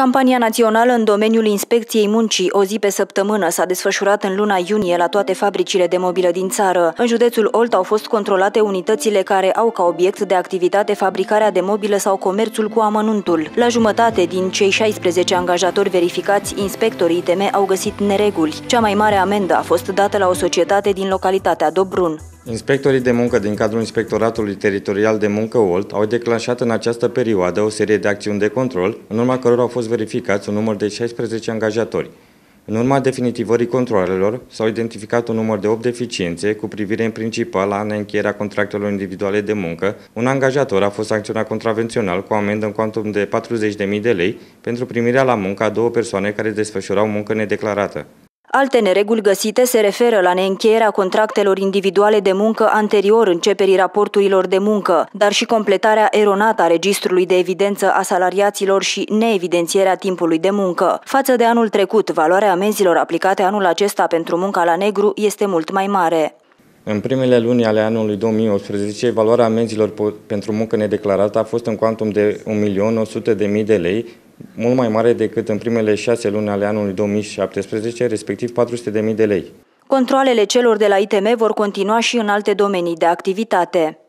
Campania națională în domeniul inspecției muncii o zi pe săptămână s-a desfășurat în luna iunie la toate fabricile de mobilă din țară. În județul Olt au fost controlate unitățile care au ca obiect de activitate fabricarea de mobilă sau comerțul cu amănuntul. La jumătate din cei 16 angajatori verificați, inspectorii ITM au găsit nereguli. Cea mai mare amendă a fost dată la o societate din localitatea Dobrun. Inspectorii de muncă din cadrul Inspectoratului Teritorial de Muncă OLT au declanșat în această perioadă o serie de acțiuni de control, în urma cărora au fost verificați un număr de 16 angajatori. În urma definitivării controlelor, s-au identificat un număr de 8 deficiențe cu privire în principal la neîncheierea contractelor individuale de muncă. Un angajator a fost sancționat contravențional cu o amendă în cuantum de 40.000 de lei pentru primirea la muncă a două persoane care desfășurau muncă nedeclarată. Alte nereguli găsite se referă la neîncheierea contractelor individuale de muncă anterior începerii raporturilor de muncă, dar și completarea eronată a registrului de evidență a salariaților și neevidențierea timpului de muncă. Față de anul trecut, valoarea amenzilor aplicate anul acesta pentru munca la negru este mult mai mare. În primele luni ale anului 2018, valoarea amenzilor pentru muncă nedeclarată a fost în cuantum de 1.100.000 de lei, mult mai mare decât în primele șase luni ale anului 2017, respectiv 400.000 de lei. Controlele celor de la ITM vor continua și în alte domenii de activitate.